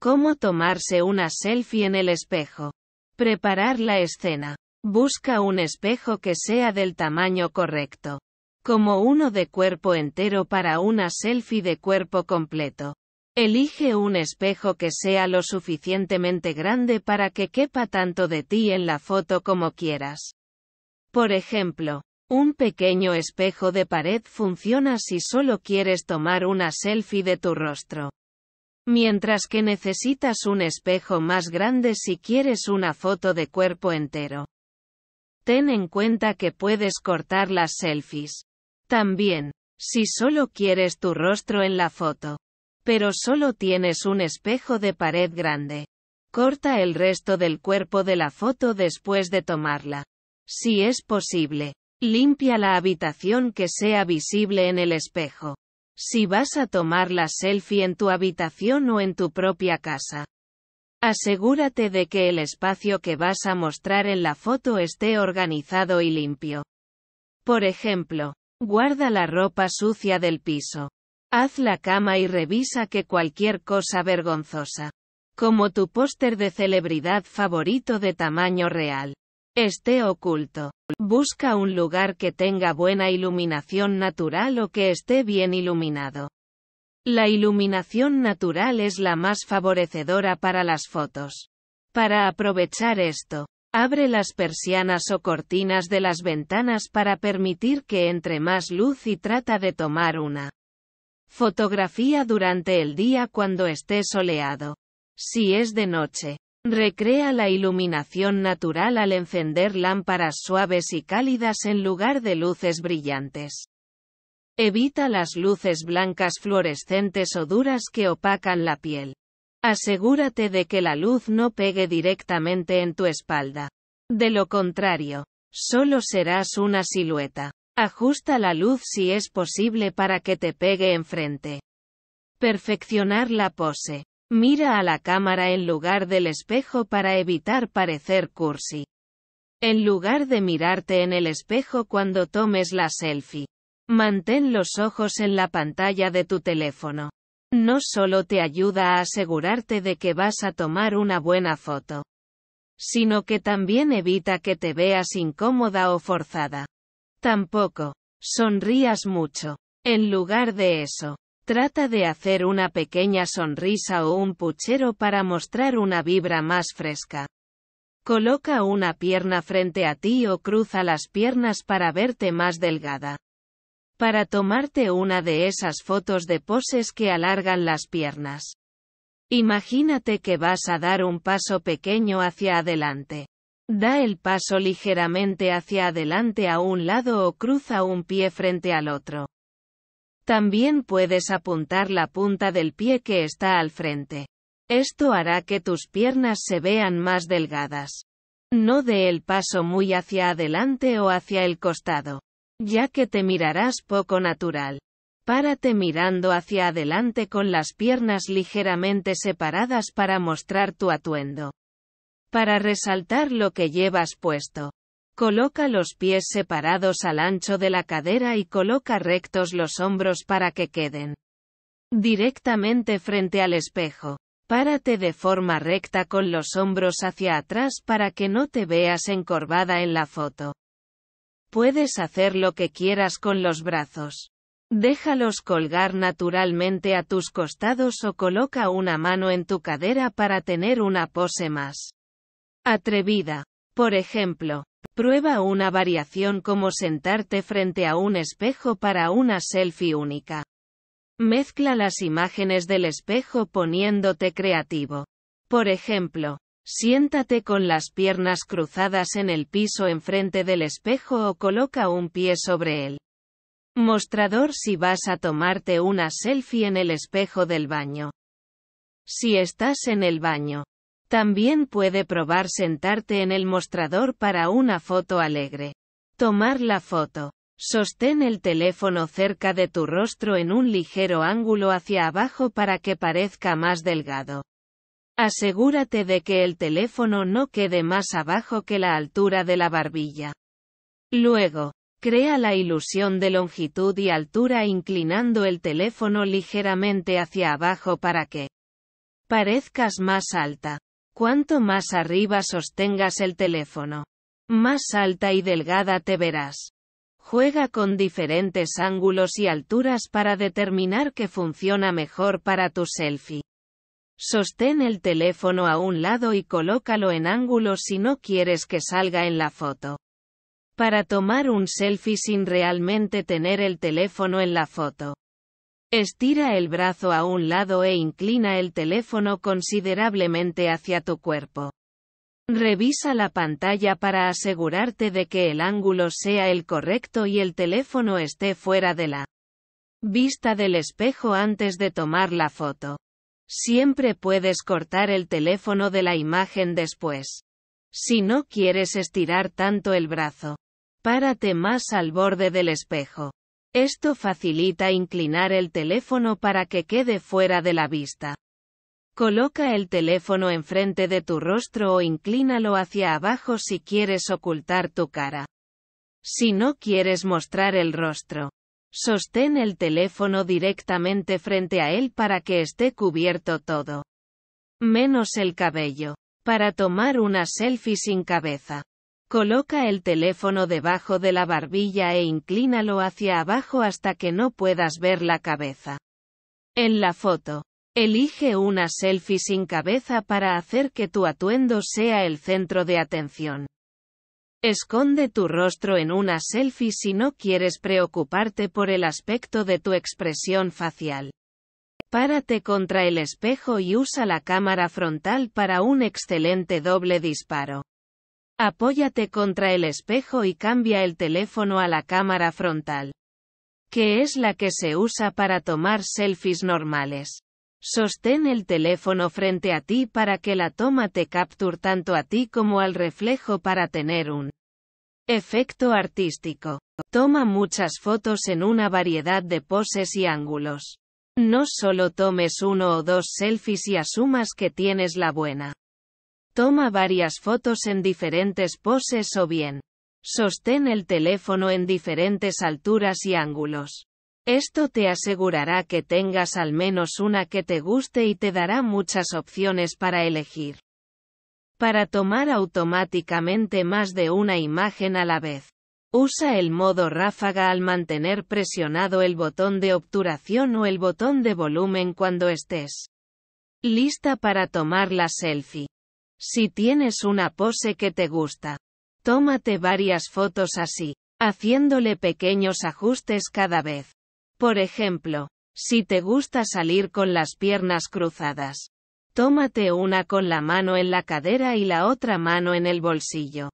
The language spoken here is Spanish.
Cómo tomarse una selfie en el espejo. Preparar la escena. Busca un espejo que sea del tamaño correcto. Como uno de cuerpo entero para una selfie de cuerpo completo. Elige un espejo que sea lo suficientemente grande para que quepa tanto de ti en la foto como quieras. Por ejemplo, un pequeño espejo de pared funciona si solo quieres tomar una selfie de tu rostro. Mientras que necesitas un espejo más grande si quieres una foto de cuerpo entero. Ten en cuenta que puedes cortar las selfies. También, si solo quieres tu rostro en la foto, pero solo tienes un espejo de pared grande. Corta el resto del cuerpo de la foto después de tomarla. Si es posible, limpia la habitación que sea visible en el espejo si vas a tomar la selfie en tu habitación o en tu propia casa. Asegúrate de que el espacio que vas a mostrar en la foto esté organizado y limpio. Por ejemplo, guarda la ropa sucia del piso. Haz la cama y revisa que cualquier cosa vergonzosa, como tu póster de celebridad favorito de tamaño real, esté oculto. Busca un lugar que tenga buena iluminación natural o que esté bien iluminado. La iluminación natural es la más favorecedora para las fotos. Para aprovechar esto, abre las persianas o cortinas de las ventanas para permitir que entre más luz y trata de tomar una fotografía durante el día cuando esté soleado. Si es de noche, Recrea la iluminación natural al encender lámparas suaves y cálidas en lugar de luces brillantes. Evita las luces blancas fluorescentes o duras que opacan la piel. Asegúrate de que la luz no pegue directamente en tu espalda. De lo contrario, solo serás una silueta. Ajusta la luz si es posible para que te pegue enfrente. Perfeccionar la pose. Mira a la cámara en lugar del espejo para evitar parecer cursi. En lugar de mirarte en el espejo cuando tomes la selfie. Mantén los ojos en la pantalla de tu teléfono. No solo te ayuda a asegurarte de que vas a tomar una buena foto, sino que también evita que te veas incómoda o forzada. Tampoco, sonrías mucho. En lugar de eso, Trata de hacer una pequeña sonrisa o un puchero para mostrar una vibra más fresca. Coloca una pierna frente a ti o cruza las piernas para verte más delgada. Para tomarte una de esas fotos de poses que alargan las piernas. Imagínate que vas a dar un paso pequeño hacia adelante. Da el paso ligeramente hacia adelante a un lado o cruza un pie frente al otro. También puedes apuntar la punta del pie que está al frente. Esto hará que tus piernas se vean más delgadas. No dé el paso muy hacia adelante o hacia el costado, ya que te mirarás poco natural. Párate mirando hacia adelante con las piernas ligeramente separadas para mostrar tu atuendo. Para resaltar lo que llevas puesto. Coloca los pies separados al ancho de la cadera y coloca rectos los hombros para que queden directamente frente al espejo. Párate de forma recta con los hombros hacia atrás para que no te veas encorvada en la foto. Puedes hacer lo que quieras con los brazos. Déjalos colgar naturalmente a tus costados o coloca una mano en tu cadera para tener una pose más atrevida. Por ejemplo, prueba una variación como sentarte frente a un espejo para una selfie única. Mezcla las imágenes del espejo poniéndote creativo. Por ejemplo, siéntate con las piernas cruzadas en el piso enfrente del espejo o coloca un pie sobre él. Mostrador si vas a tomarte una selfie en el espejo del baño. Si estás en el baño, también puede probar sentarte en el mostrador para una foto alegre. Tomar la foto. Sostén el teléfono cerca de tu rostro en un ligero ángulo hacia abajo para que parezca más delgado. Asegúrate de que el teléfono no quede más abajo que la altura de la barbilla. Luego, crea la ilusión de longitud y altura inclinando el teléfono ligeramente hacia abajo para que parezcas más alta. Cuanto más arriba sostengas el teléfono, más alta y delgada te verás. Juega con diferentes ángulos y alturas para determinar qué funciona mejor para tu selfie. Sostén el teléfono a un lado y colócalo en ángulo si no quieres que salga en la foto. Para tomar un selfie sin realmente tener el teléfono en la foto. Estira el brazo a un lado e inclina el teléfono considerablemente hacia tu cuerpo. Revisa la pantalla para asegurarte de que el ángulo sea el correcto y el teléfono esté fuera de la vista del espejo antes de tomar la foto. Siempre puedes cortar el teléfono de la imagen después. Si no quieres estirar tanto el brazo, párate más al borde del espejo. Esto facilita inclinar el teléfono para que quede fuera de la vista. Coloca el teléfono enfrente de tu rostro o inclínalo hacia abajo si quieres ocultar tu cara. Si no quieres mostrar el rostro, sostén el teléfono directamente frente a él para que esté cubierto todo. Menos el cabello. Para tomar una selfie sin cabeza. Coloca el teléfono debajo de la barbilla e inclínalo hacia abajo hasta que no puedas ver la cabeza. En la foto, elige una selfie sin cabeza para hacer que tu atuendo sea el centro de atención. Esconde tu rostro en una selfie si no quieres preocuparte por el aspecto de tu expresión facial. Párate contra el espejo y usa la cámara frontal para un excelente doble disparo. Apóyate contra el espejo y cambia el teléfono a la cámara frontal. Que es la que se usa para tomar selfies normales. Sostén el teléfono frente a ti para que la toma te capture tanto a ti como al reflejo para tener un efecto artístico. Toma muchas fotos en una variedad de poses y ángulos. No solo tomes uno o dos selfies y asumas que tienes la buena. Toma varias fotos en diferentes poses o bien. Sostén el teléfono en diferentes alturas y ángulos. Esto te asegurará que tengas al menos una que te guste y te dará muchas opciones para elegir. Para tomar automáticamente más de una imagen a la vez. Usa el modo ráfaga al mantener presionado el botón de obturación o el botón de volumen cuando estés lista para tomar la selfie. Si tienes una pose que te gusta, tómate varias fotos así, haciéndole pequeños ajustes cada vez. Por ejemplo, si te gusta salir con las piernas cruzadas, tómate una con la mano en la cadera y la otra mano en el bolsillo.